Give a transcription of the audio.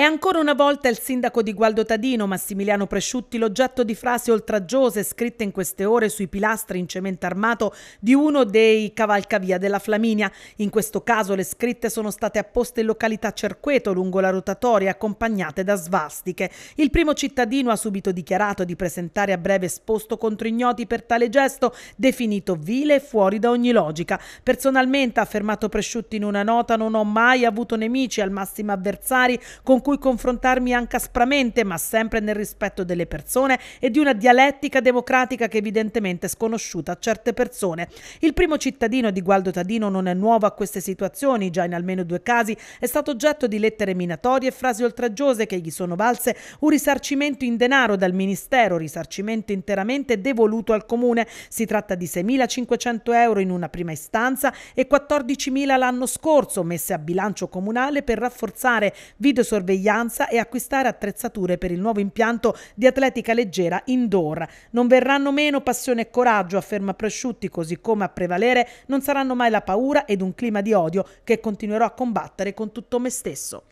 È ancora una volta il sindaco di Gualdo Tadino, Massimiliano Presciutti, l'oggetto di frasi oltraggiose scritte in queste ore sui pilastri in cemento armato di uno dei cavalcavia della Flaminia. In questo caso le scritte sono state apposte in località Cerqueto, lungo la rotatoria, accompagnate da svastiche. Il primo cittadino ha subito dichiarato di presentare a breve esposto contro ignoti per tale gesto, definito vile e fuori da ogni logica. Personalmente, ha affermato Presciutti in una nota, non ho mai avuto nemici, al massimo avversari, con cui cui confrontarmi anche aspramente, ma sempre nel rispetto delle persone e di una dialettica democratica che evidentemente è sconosciuta a certe persone. Il primo cittadino di Gualdo Tadino non è nuovo a queste situazioni, già in almeno due casi è stato oggetto di lettere minatorie e frasi oltraggiose che gli sono valse un risarcimento in denaro dal Ministero, risarcimento interamente devoluto al Comune. Si tratta di 6.500 euro in una prima istanza e 14.000 l'anno scorso, messe a bilancio comunale per rafforzare videosorveglianza sorveglianza e acquistare attrezzature per il nuovo impianto di atletica leggera indoor. Non verranno meno passione e coraggio, afferma Presciutti, così come a prevalere non saranno mai la paura ed un clima di odio che continuerò a combattere con tutto me stesso.